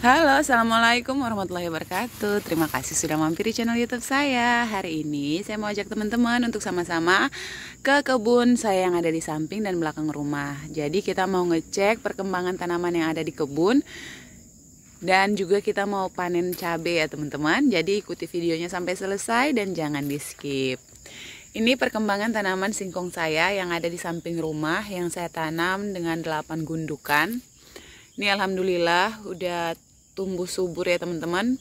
Halo, Assalamualaikum warahmatullahi wabarakatuh Terima kasih sudah mampir di channel youtube saya Hari ini saya mau ajak teman-teman untuk sama-sama Ke kebun saya yang ada di samping dan belakang rumah Jadi kita mau ngecek perkembangan tanaman yang ada di kebun Dan juga kita mau panen cabai ya teman-teman Jadi ikuti videonya sampai selesai dan jangan di skip ini perkembangan tanaman singkong saya yang ada di samping rumah yang saya tanam dengan 8 gundukan. Ini alhamdulillah udah tumbuh subur ya teman-teman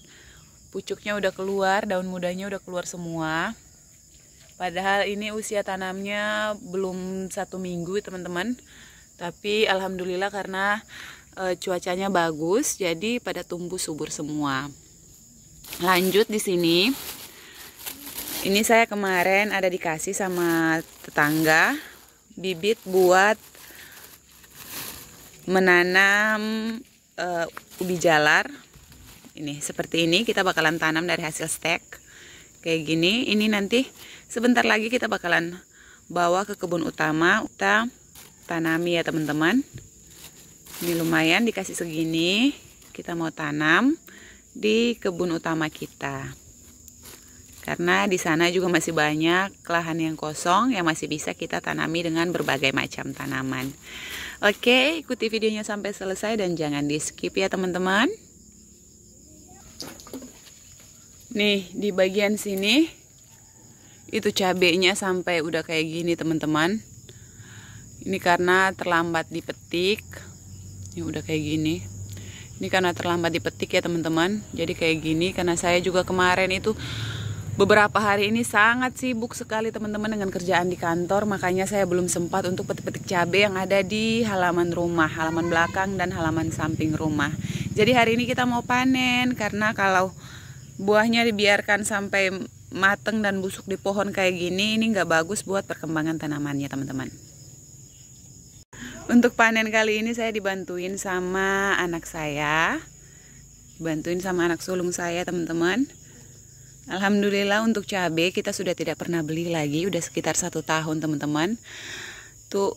pucuknya udah keluar daun mudanya udah keluar semua padahal ini usia tanamnya belum satu minggu teman-teman tapi alhamdulillah karena e, cuacanya bagus jadi pada tumbuh subur semua lanjut di sini ini saya kemarin ada dikasih sama tetangga bibit buat menanam uh, ubi jalar ini seperti ini kita bakalan tanam dari hasil stek kayak gini ini nanti sebentar lagi kita bakalan bawa ke kebun utama kita tanami ya teman-teman ini lumayan dikasih segini kita mau tanam di kebun utama kita karena di sana juga masih banyak lahan yang kosong yang masih bisa kita tanami dengan berbagai macam tanaman. Oke, ikuti videonya sampai selesai dan jangan di skip ya teman-teman. Nih, di bagian sini itu cabenya sampai udah kayak gini teman-teman. Ini karena terlambat dipetik. Ini udah kayak gini. Ini karena terlambat dipetik ya teman-teman. Jadi kayak gini karena saya juga kemarin itu Beberapa hari ini sangat sibuk sekali teman-teman dengan kerjaan di kantor, makanya saya belum sempat untuk petik-petik cabai yang ada di halaman rumah, halaman belakang dan halaman samping rumah. Jadi hari ini kita mau panen karena kalau buahnya dibiarkan sampai mateng dan busuk di pohon kayak gini, ini nggak bagus buat perkembangan tanamannya teman-teman. Untuk panen kali ini saya dibantuin sama anak saya, bantuin sama anak sulung saya teman-teman Alhamdulillah untuk cabai kita sudah tidak pernah beli lagi udah sekitar satu tahun teman-teman tuh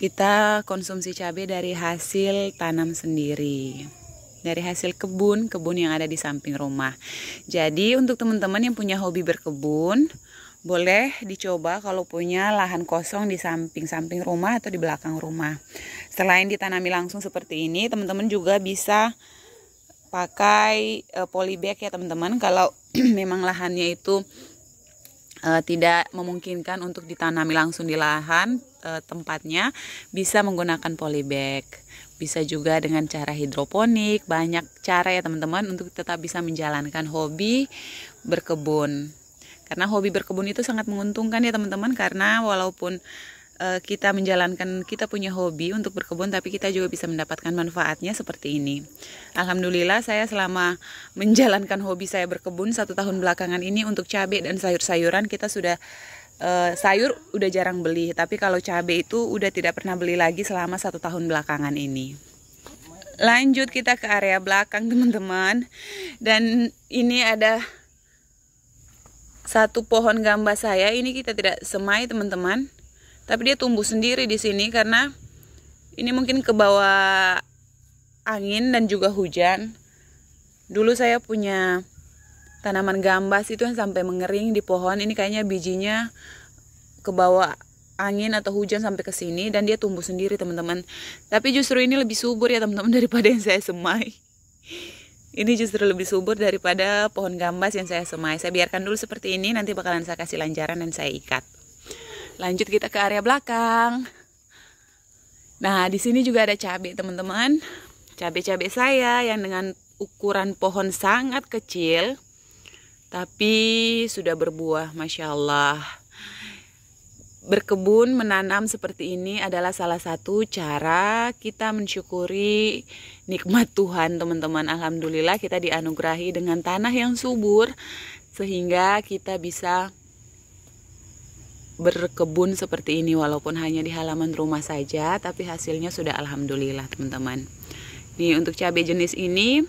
kita konsumsi cabai dari hasil tanam sendiri dari hasil kebun kebun yang ada di samping rumah jadi untuk teman-teman yang punya hobi berkebun boleh dicoba kalau punya lahan kosong di samping-samping rumah atau di belakang rumah selain ditanami langsung seperti ini teman-teman juga bisa pakai uh, polybag ya teman-teman kalau memang lahannya itu uh, tidak memungkinkan untuk ditanami langsung di lahan uh, tempatnya bisa menggunakan polybag bisa juga dengan cara hidroponik banyak cara ya teman-teman untuk tetap bisa menjalankan hobi berkebun karena hobi berkebun itu sangat menguntungkan ya teman-teman karena walaupun Eh, kita menjalankan kita punya hobi untuk berkebun tapi kita juga bisa mendapatkan manfaatnya seperti ini. Alhamdulillah saya selama menjalankan hobi saya berkebun satu tahun belakangan ini untuk cabai dan sayur-sayuran kita sudah eh, sayur udah jarang beli tapi kalau cabai itu udah tidak pernah beli lagi selama satu tahun belakangan ini lanjut kita ke area belakang teman-teman dan ini ada satu pohon gambar saya ini kita tidak semai teman-teman tapi dia tumbuh sendiri di sini karena ini mungkin ke bawah angin dan juga hujan dulu saya punya tanaman gambas itu yang sampai mengering di pohon ini kayaknya bijinya ke bawah angin atau hujan sampai ke sini dan dia tumbuh sendiri teman-teman tapi justru ini lebih subur ya teman-teman daripada yang saya semai ini justru lebih subur daripada pohon gambas yang saya semai. Saya biarkan dulu seperti ini, nanti bakalan saya kasih lanjaran dan saya ikat. Lanjut kita ke area belakang. Nah, di sini juga ada cabai, teman-teman. Cabai-cabai saya yang dengan ukuran pohon sangat kecil tapi sudah berbuah, Masya Allah. Berkebun menanam seperti ini adalah salah satu cara kita mensyukuri nikmat Tuhan, teman-teman. Alhamdulillah kita dianugerahi dengan tanah yang subur sehingga kita bisa berkebun seperti ini walaupun hanya di halaman rumah saja tapi hasilnya sudah alhamdulillah teman-teman nih untuk cabai jenis ini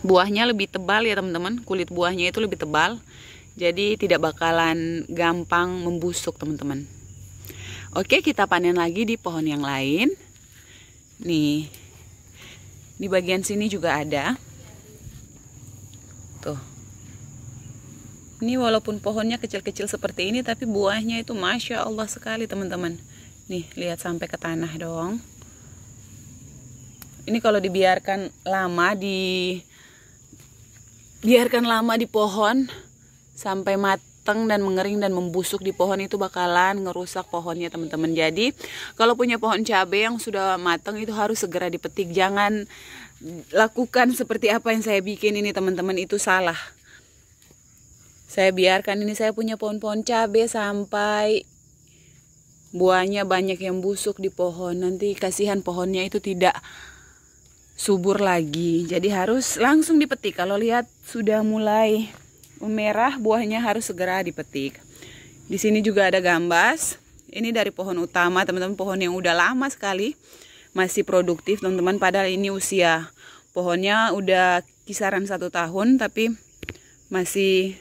buahnya lebih tebal ya teman-teman kulit buahnya itu lebih tebal jadi tidak bakalan gampang membusuk teman-teman oke kita panen lagi di pohon yang lain nih di bagian sini juga ada tuh ini walaupun pohonnya kecil-kecil seperti ini tapi buahnya itu Masya Allah sekali teman-teman. Nih lihat sampai ke tanah dong. Ini kalau dibiarkan lama di biarkan lama di pohon sampai mateng dan mengering dan membusuk di pohon itu bakalan ngerusak pohonnya teman-teman. Jadi kalau punya pohon cabai yang sudah mateng itu harus segera dipetik. Jangan lakukan seperti apa yang saya bikin ini teman-teman itu salah saya biarkan ini saya punya pohon-pohon cabe sampai buahnya banyak yang busuk di pohon nanti kasihan pohonnya itu tidak subur lagi jadi harus langsung dipetik kalau lihat sudah mulai merah buahnya harus segera dipetik di sini juga ada gambas ini dari pohon utama teman-teman pohon yang udah lama sekali masih produktif teman-teman padahal ini usia pohonnya udah kisaran satu tahun tapi masih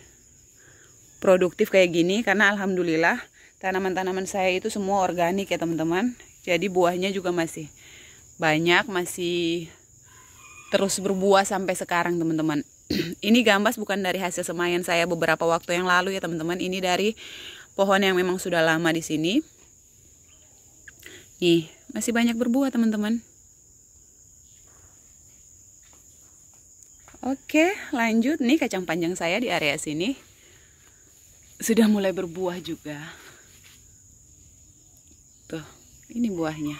produktif kayak gini karena alhamdulillah tanaman-tanaman saya itu semua organik ya teman-teman jadi buahnya juga masih banyak masih terus berbuah sampai sekarang teman-teman ini gambas bukan dari hasil semayan saya beberapa waktu yang lalu ya teman-teman ini dari pohon yang memang sudah lama di sini nih masih banyak berbuah teman-teman Oke, lanjut nih kacang panjang saya di area sini sudah mulai berbuah juga. Tuh, ini buahnya.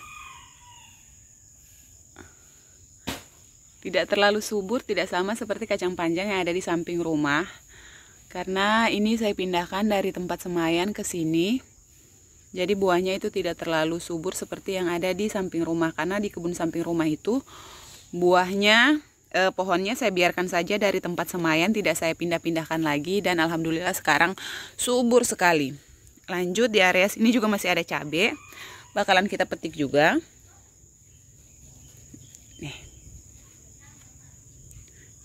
Tidak terlalu subur, tidak sama seperti kacang panjang yang ada di samping rumah. Karena ini saya pindahkan dari tempat semayan ke sini. Jadi buahnya itu tidak terlalu subur seperti yang ada di samping rumah karena di kebun samping rumah itu buahnya eh, pohonnya saya biarkan saja dari tempat semayan, tidak saya pindah-pindahkan lagi dan alhamdulillah sekarang subur sekali lanjut di area sini juga masih ada cabai bakalan kita petik juga nih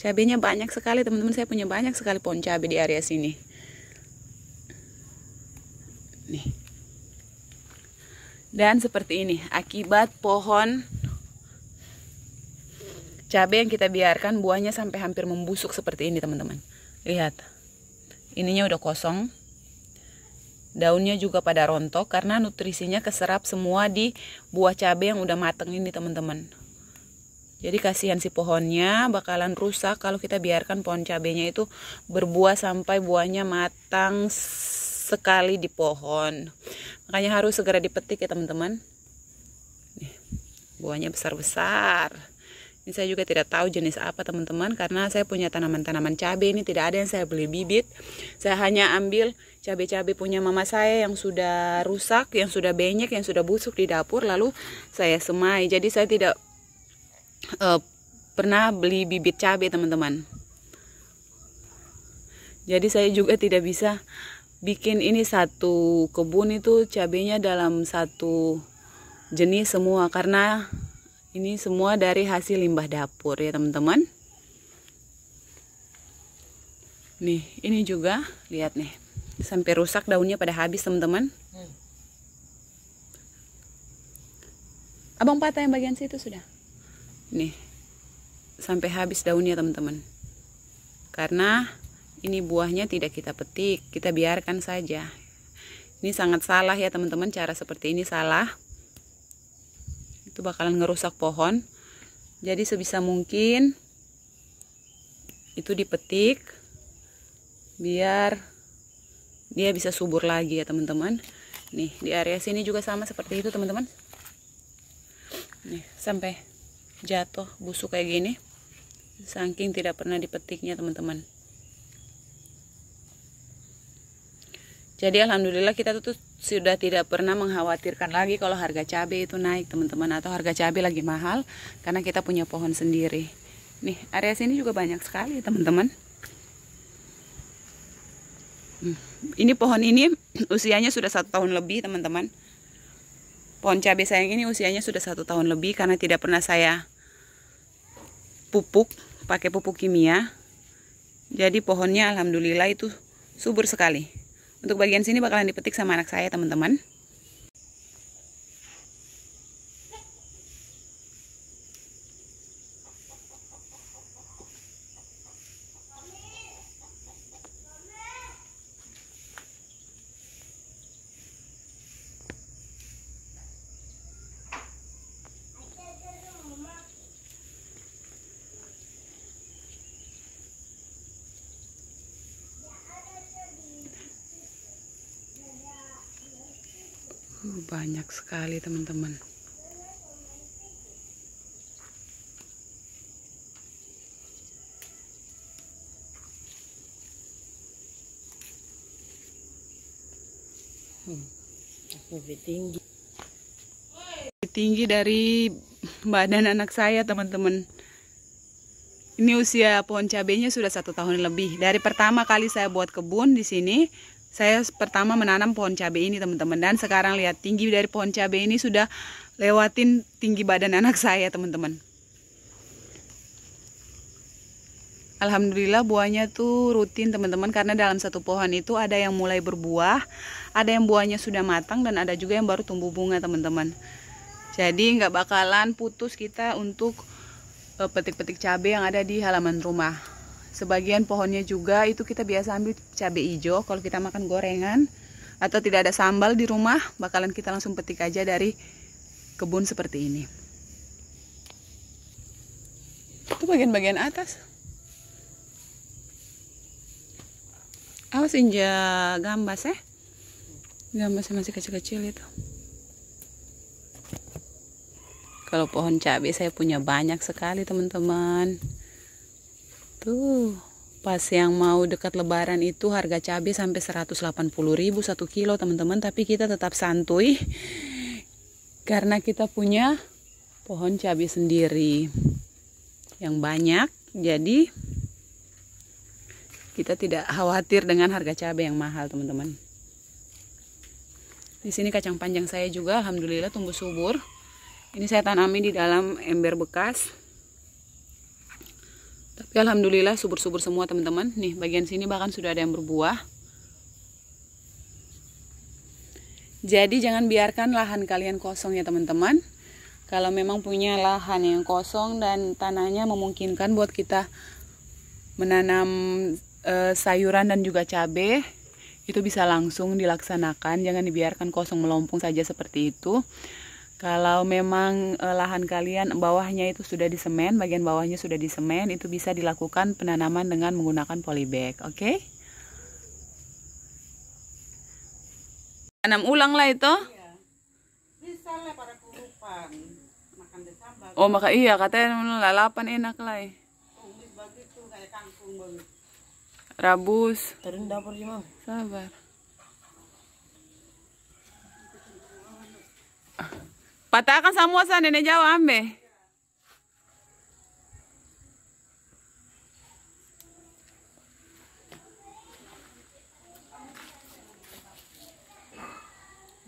cabenya banyak sekali teman-teman saya punya banyak sekali pohon cabe di area sini nih dan seperti ini akibat pohon Cabai yang kita biarkan buahnya sampai hampir membusuk seperti ini teman-teman. Lihat. Ininya udah kosong. Daunnya juga pada rontok karena nutrisinya keserap semua di buah cabai yang udah mateng ini teman-teman. Jadi kasihan si pohonnya bakalan rusak kalau kita biarkan pohon cabenya itu berbuah sampai buahnya matang sekali di pohon. Makanya harus segera dipetik ya teman-teman. Buahnya besar-besar. Ini saya juga tidak tahu jenis apa teman-teman karena saya punya tanaman-tanaman cabai ini tidak ada yang saya beli bibit. Saya hanya ambil cabai-cabai punya mama saya yang sudah rusak, yang sudah banyak, yang sudah busuk di dapur lalu saya semai. Jadi saya tidak uh, pernah beli bibit cabai teman-teman. Jadi saya juga tidak bisa bikin ini satu kebun itu cabainya dalam satu jenis semua karena ini semua dari hasil limbah dapur ya teman-teman. Nih, ini juga lihat nih. Sampai rusak daunnya pada habis teman-teman. Hmm. Abang patah yang bagian situ sudah. Nih. Sampai habis daunnya teman-teman. Karena ini buahnya tidak kita petik, kita biarkan saja. Ini sangat salah ya teman-teman cara seperti ini salah itu bakalan ngerusak pohon jadi sebisa mungkin itu dipetik biar dia bisa subur lagi ya teman-teman nih di area sini juga sama seperti itu teman-teman nih sampai jatuh busuk kayak gini saking tidak pernah dipetiknya teman-teman Jadi alhamdulillah kita tuh, sudah tidak pernah mengkhawatirkan lagi kalau harga cabai itu naik teman-teman atau harga cabai lagi mahal karena kita punya pohon sendiri. Nih area sini juga banyak sekali teman-teman. Hmm, ini pohon ini usianya sudah satu tahun lebih teman-teman. Pohon cabai sayang ini usianya sudah satu tahun lebih karena tidak pernah saya pupuk pakai pupuk kimia. Jadi pohonnya alhamdulillah itu subur sekali. Untuk bagian sini bakalan dipetik sama anak saya teman-teman. Uh, banyak sekali teman-teman. Hmm, lebih tinggi. tinggi dari badan anak saya teman-teman. Ini usia pohon cabenya sudah satu tahun lebih. Dari pertama kali saya buat kebun di sini, saya pertama menanam pohon cabai ini teman-teman dan sekarang lihat tinggi dari pohon cabai ini sudah lewatin tinggi badan anak saya teman-teman Alhamdulillah buahnya tuh rutin teman-teman karena dalam satu pohon itu ada yang mulai berbuah ada yang buahnya sudah matang dan ada juga yang baru tumbuh bunga teman-teman jadi nggak bakalan putus kita untuk eh, petik-petik cabai yang ada di halaman rumah sebagian pohonnya juga itu kita biasa ambil cabai hijau kalau kita makan gorengan atau tidak ada sambal di rumah bakalan kita langsung petik aja dari kebun seperti ini itu bagian-bagian atas awas inja gambas eh gambasnya masih kecil-kecil itu kalau pohon cabai saya punya banyak sekali teman-teman Tuh, pas yang mau dekat lebaran itu harga cabai sampai 180 ribu satu kilo teman-teman. Tapi kita tetap santuy karena kita punya pohon cabai sendiri yang banyak. Jadi kita tidak khawatir dengan harga cabai yang mahal teman-teman. Di sini kacang panjang saya juga alhamdulillah tumbuh subur. Ini saya tanami di dalam ember bekas. Tapi alhamdulillah subur-subur semua teman-teman. Nih bagian sini bahkan sudah ada yang berbuah. Jadi jangan biarkan lahan kalian kosong ya teman-teman. Kalau memang punya lahan yang kosong dan tanahnya memungkinkan buat kita menanam e, sayuran dan juga cabai, itu bisa langsung dilaksanakan. Jangan dibiarkan kosong melompong saja seperti itu. Kalau memang eh, lahan kalian bawahnya itu sudah disemen, bagian bawahnya sudah disemen, itu bisa dilakukan penanaman dengan menggunakan polybag, oke? Okay? Tanam ulang lah itu. Iya. Bisa lah para kurupan. Makan Oh, maka iya katanya lalapan enak lah. Tumis begitu kayak kangkung Rabus. Sabar. Patakan semua sa nenek Jawa ambe.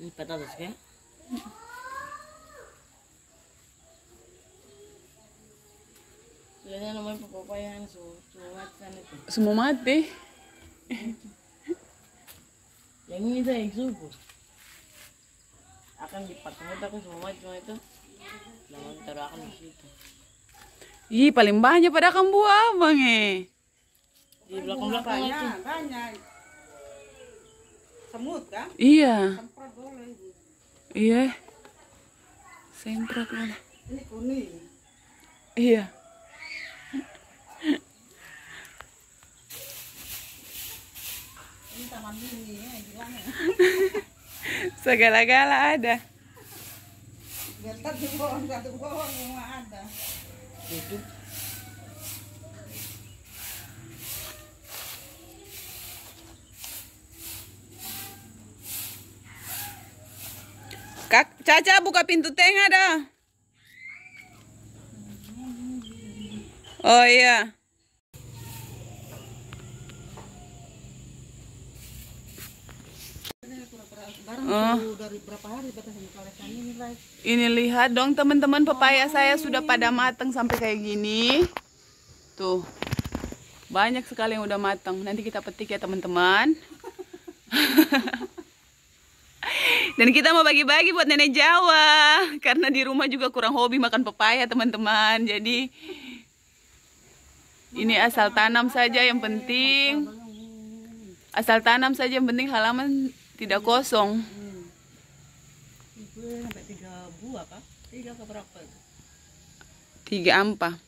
Ini patatas kan? Semua mati. Yang ini saya ikut akan dipatungut aku semua cuma itu namun taruh akan di situ Ih, paling banyak pada kamu Bang. eh. Di belakang-belakang itu. Banyak, banyak. Semut kan? Iya. Semprot boleh. Iya. Semprot mana? Ini kuning. Iya. Ini taman mini ya, gimana? Segala-gala ada. Satu bohong, satu bohong semua ada. Kak, Caca buka pintu tengah dah. Oh iya. Eh. ini ini lihat dong teman-teman pepaya oh, saya sudah pada matang sampai kayak gini tuh banyak sekali yang udah matang nanti kita petik ya teman-teman dan kita mau bagi-bagi buat nenek Jawa karena di rumah juga kurang hobi makan pepaya teman-teman jadi ini asal tanam saja yang penting asal tanam saja yang penting halaman tidak kosong tiga berapa Tiga ampah.